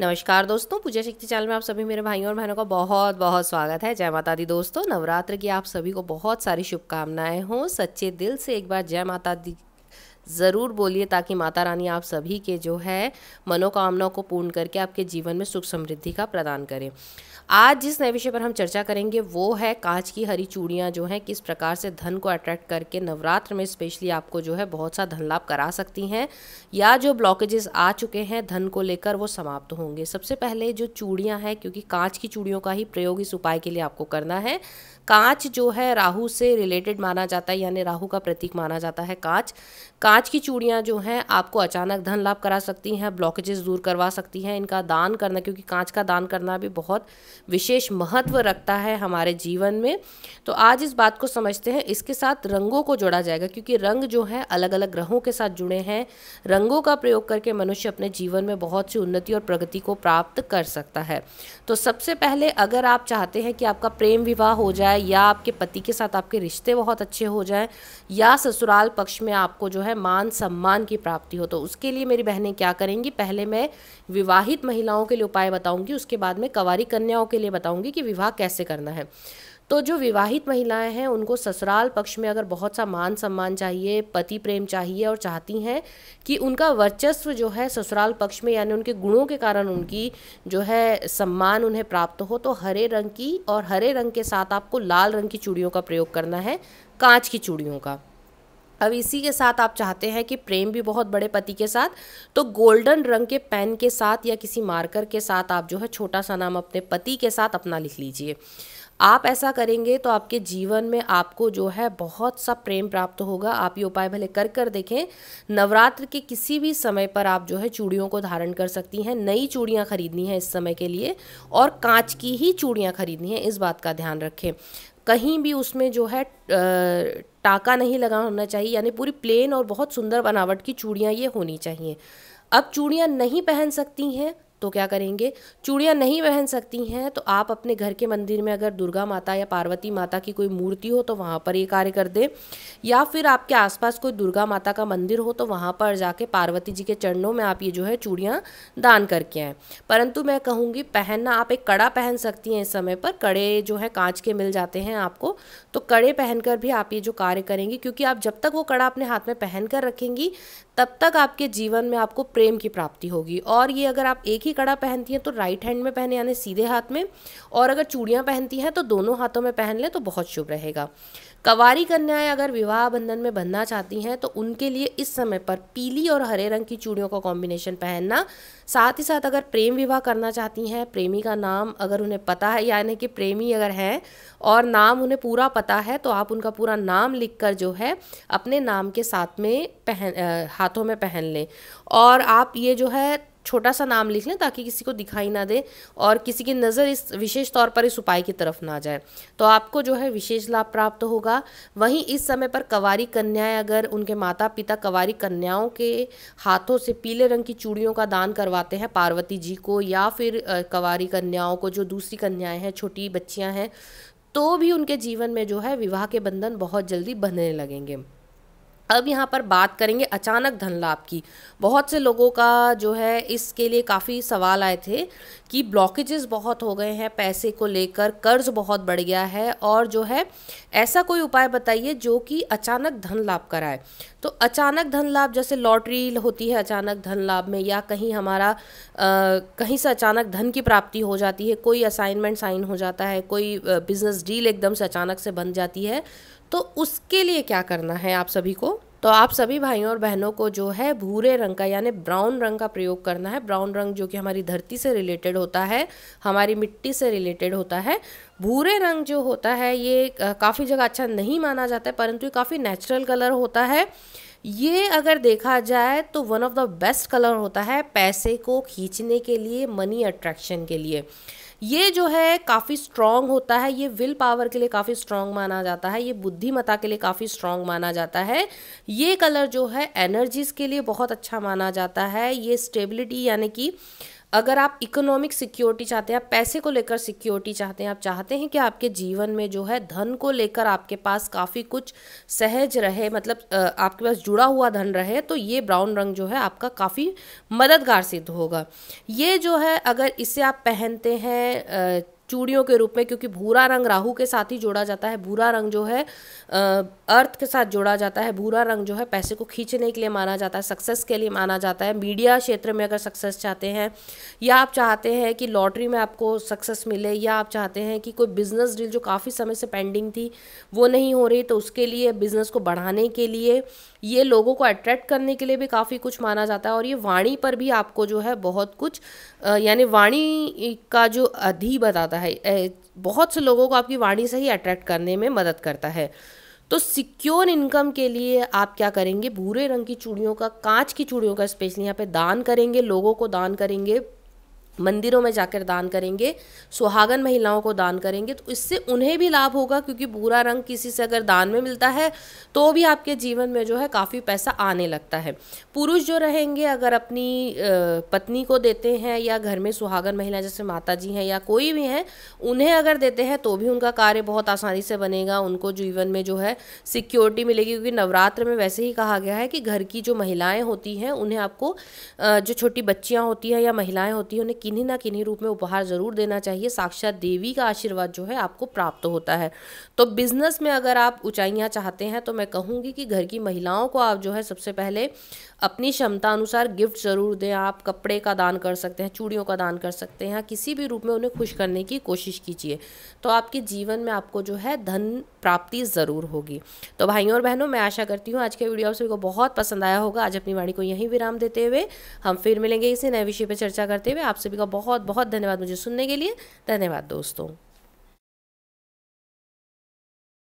नमस्कार दोस्तों पूजा शक्ति चैनल में आप सभी मेरे भाइयों और बहनों का बहुत बहुत स्वागत है जय माता दी दोस्तों नवरात्र की आप सभी को बहुत सारी शुभकामनाएं हो सच्चे दिल से एक बार जय माता दी ज़रूर बोलिए ताकि माता रानी आप सभी के जो है मनोकामनाओं को पूर्ण करके आपके जीवन में सुख समृद्धि का प्रदान करें आज जिस नए विषय पर हम चर्चा करेंगे वो है कांच की हरी चूड़ियाँ जो हैं किस प्रकार से धन को अट्रैक्ट करके नवरात्र में स्पेशली आपको जो है बहुत सा धन लाभ करा सकती हैं या जो ब्लॉकेजेस आ चुके हैं धन को लेकर वो समाप्त होंगे सबसे पहले जो चूड़ियाँ हैं क्योंकि कांच की चूड़ियों का ही प्रयोग इस उपाय के लिए आपको करना है कांच जो है राहु से रिलेटेड माना जाता है यानी राहु का प्रतीक माना जाता है कांच कांच की चूड़ियाँ जो हैं आपको अचानक धन लाभ करा सकती हैं ब्लॉकेजेस दूर करवा सकती हैं इनका दान करना क्योंकि कांच का दान करना भी बहुत विशेष महत्व रखता है हमारे जीवन में तो आज इस बात को समझते हैं इसके साथ रंगों को जोड़ा जाएगा क्योंकि रंग जो है अलग अलग ग्रहों के साथ जुड़े हैं रंगों का प्रयोग करके मनुष्य अपने जीवन में बहुत सी उन्नति और प्रगति को प्राप्त कर सकता है तो सबसे पहले अगर आप चाहते हैं कि आपका प्रेम विवाह हो जाए जाए या आपके पति के साथ आपके रिश्ते बहुत अच्छे हो जाए या ससुराल पक्ष में आपको जो है मान सम्मान की प्राप्ति हो तो उसके लिए मेरी बहनें क्या करेंगी पहले मैं विवाहित महिलाओं के लिए उपाय बताऊंगी उसके बाद में कवारी कन्याओं के लिए बताऊंगी कि विवाह कैसे करना है तो जो विवाहित महिलाएं हैं उनको ससुराल पक्ष में अगर बहुत सा मान सम्मान चाहिए पति प्रेम चाहिए और चाहती हैं कि उनका वर्चस्व जो है ससुराल पक्ष में यानी उनके गुणों के कारण उनकी जो है सम्मान उन्हें प्राप्त हो तो हरे रंग की और हरे रंग के साथ आपको लाल रंग की चूड़ियों का प्रयोग करना है कांच की चूड़ियों का अब इसी के साथ आप चाहते हैं कि प्रेम भी बहुत बड़े पति के साथ तो गोल्डन रंग के पेन के साथ या किसी मार्कर के साथ आप जो है छोटा सा नाम अपने पति के साथ अपना लिख लीजिए आप ऐसा करेंगे तो आपके जीवन में आपको जो है बहुत सा प्रेम प्राप्त होगा आप ये उपाय भले कर कर देखें नवरात्र के किसी भी समय पर आप जो है चूड़ियों को धारण कर सकती हैं नई चूड़ियाँ खरीदनी है इस समय के लिए और कांच की ही चूड़ियाँ खरीदनी है इस बात का ध्यान रखें कहीं भी उसमें जो है टाका नहीं लगा होना चाहिए यानी पूरी प्लेन और बहुत सुंदर बनावट की चूड़ियाँ ये होनी चाहिए अब चूड़ियाँ नहीं पहन सकती हैं तो क्या करेंगे चूड़ियाँ नहीं पहन सकती हैं तो आप अपने घर के मंदिर में अगर दुर्गा माता या पार्वती माता की कोई मूर्ति हो तो वहाँ पर ये कार्य कर दें या फिर आपके आसपास कोई दुर्गा माता का मंदिर हो तो वहाँ पर जाके पार्वती जी के चरणों में आप ये जो है चूड़ियाँ दान करके आएँ परंतु मैं कहूँगी पहनना आप एक कड़ा पहन सकती हैं इस समय पर कड़े जो है कांच के मिल जाते हैं आपको तो कड़े पहनकर भी आप ये जो कार्य करेंगे क्योंकि आप जब तक वो कड़ा अपने हाथ में पहन कर रखेंगी तब तक आपके जीवन में आपको प्रेम की प्राप्ति होगी और ये अगर आप एक ही कड़ा पहनती हैं तो राइट हैंड में पहने यानी सीधे हाथ में और अगर चूड़ियाँ पहनती हैं तो दोनों हाथों में पहन लें तो बहुत शुभ रहेगा कवारी कन्याएं अगर विवाह बंधन में बंधना चाहती हैं तो उनके लिए इस समय पर पीली और हरे रंग की चूड़ियों का कॉम्बिनेशन पहनना साथ ही साथ अगर प्रेम विवाह करना चाहती हैं प्रेमी का नाम अगर उन्हें पता है यानी कि प्रेमी अगर हैं और नाम उन्हें पूरा पता है तो आप उनका पूरा नाम लिख कर जो है अपने नाम के साथ में पहन आ, हाथों में पहन लें और आप ये जो है छोटा सा नाम लिख लें ताकि किसी को दिखाई ना दे और किसी की नज़र इस विशेष तौर पर इस उपाय की तरफ ना जाए तो आपको जो है विशेष लाभ प्राप्त होगा वहीं इस समय पर कवारी कन्याएं अगर उनके माता पिता कवारी कन्याओं के हाथों से पीले रंग की चूड़ियों का दान करवाते हैं पार्वती जी को या फिर कवारी कन्याओं को जो दूसरी कन्याएं हैं छोटी बच्चियां हैं तो भी उनके जीवन में जो है विवाह के बंधन बहुत जल्दी बनने लगेंगे अब यहाँ पर बात करेंगे अचानक धन लाभ की बहुत से लोगों का जो है इसके लिए काफ़ी सवाल आए थे कि ब्लॉकेजेस बहुत हो गए हैं पैसे को लेकर कर्ज बहुत बढ़ गया है और जो है ऐसा कोई उपाय बताइए जो कि अचानक धन लाभ कराए तो अचानक धन लाभ जैसे लॉटरी होती है अचानक धन लाभ में या कहीं हमारा आ, कहीं से अचानक धन की प्राप्ति हो जाती है कोई असाइनमेंट साइन हो जाता है कोई बिजनेस डील एकदम से अचानक से बन जाती है तो उसके लिए क्या करना है आप सभी को तो आप सभी भाइयों और बहनों को जो है भूरे रंग का यानी ब्राउन रंग का प्रयोग करना है ब्राउन रंग जो कि हमारी धरती से रिलेटेड होता है हमारी मिट्टी से रिलेटेड होता है भूरे रंग जो होता है ये काफ़ी जगह अच्छा नहीं माना जाता है परंतु ये काफ़ी नेचुरल कलर होता है ये अगर देखा जाए तो one of the best colour होता है पैसे को खींचने के लिए मनी अट्रैक्शन के लिए ये जो है काफ़ी स्ट्रांग होता है ये विल पावर के लिए काफ़ी स्ट्रांग माना जाता है ये बुद्धिमता के लिए काफ़ी स्ट्रॉन्ग माना जाता है ये कलर जो है एनर्जीज के लिए बहुत अच्छा माना जाता है ये स्टेबिलिटी यानी कि अगर आप इकोनॉमिक सिक्योरिटी चाहते हैं आप पैसे को लेकर सिक्योरिटी चाहते हैं आप चाहते हैं कि आपके जीवन में जो है धन को लेकर आपके पास काफ़ी कुछ सहज रहे मतलब आपके पास जुड़ा हुआ धन रहे तो ये ब्राउन रंग जो है आपका काफ़ी मददगार सिद्ध होगा ये जो है अगर इसे आप पहनते हैं चूड़ियों के रूप में क्योंकि भूरा रंग राहु के साथ ही जोड़ा जाता है भूरा रंग जो है अर्थ के साथ जोड़ा जाता है भूरा रंग जो है पैसे को खींचने के लिए माना जाता है सक्सेस के लिए माना जाता है मीडिया क्षेत्र में अगर सक्सेस चाहते हैं या आप चाहते हैं कि लॉटरी में आपको सक्सेस मिले या आप चाहते हैं कि कोई बिज़नेस डील जो काफ़ी समय से पेंडिंग थी वो नहीं हो रही तो उसके लिए बिज़नेस को बढ़ाने के लिए ये लोगों को अट्रैक्ट करने के लिए भी काफ़ी कुछ माना जाता है और ये वाणी पर भी आपको जो है बहुत कुछ यानी वाणी का जो अधि बताता है करता है बहुत से लोगों को आपकी वाणी से ही अट्रैक्ट करने में मदद करता है तो सिक्योर इनकम के लिए आप क्या करेंगे भूरे रंग की चूड़ियों का कांच की चूड़ियों का स्पेशली यहाँ पे दान करेंगे लोगों को दान करेंगे मंदिरों में जाकर दान करेंगे सुहागन महिलाओं को दान करेंगे तो इससे उन्हें भी लाभ होगा क्योंकि बुरा रंग किसी से अगर दान में मिलता है तो भी आपके जीवन में जो है काफ़ी पैसा आने लगता है पुरुष जो रहेंगे अगर अपनी पत्नी को देते हैं या घर में सुहागन महिला जैसे माता जी हैं या कोई भी हैं उन्हें अगर देते हैं तो भी उनका कार्य बहुत आसानी से बनेगा उनको जीवन में जो है सिक्योरिटी मिलेगी क्योंकि नवरात्र में वैसे ही कहा गया है कि घर की जो महिलाएँ होती हैं उन्हें आपको जो छोटी बच्चियाँ होती हैं या महिलाएँ होती हैं उन्हें किन्हीं ना किन्हीं रूप में उपहार ज़रूर देना चाहिए साक्षात देवी का आशीर्वाद जो है आपको प्राप्त होता है तो बिज़नेस में अगर आप ऊंचाइयाँ चाहते हैं तो मैं कहूँगी कि घर की महिलाओं को आप जो है सबसे पहले अपनी क्षमता अनुसार गिफ्ट ज़रूर दें आप कपड़े का दान कर सकते हैं चूड़ियों का दान कर सकते हैं किसी भी रूप में उन्हें खुश करने की कोशिश कीजिए तो आपके जीवन में आपको जो है धन प्राप्ति ज़रूर होगी तो भाइयों और बहनों मैं आशा करती हूँ आज के वीडियो आप सभी को बहुत पसंद आया होगा आज अपनी वाणी को यहीं विराम देते हुए हम फिर मिलेंगे इसी नए विषय पर चर्चा करते हुए आप सभी का बहुत बहुत धन्यवाद मुझे सुनने के लिए धन्यवाद दोस्तों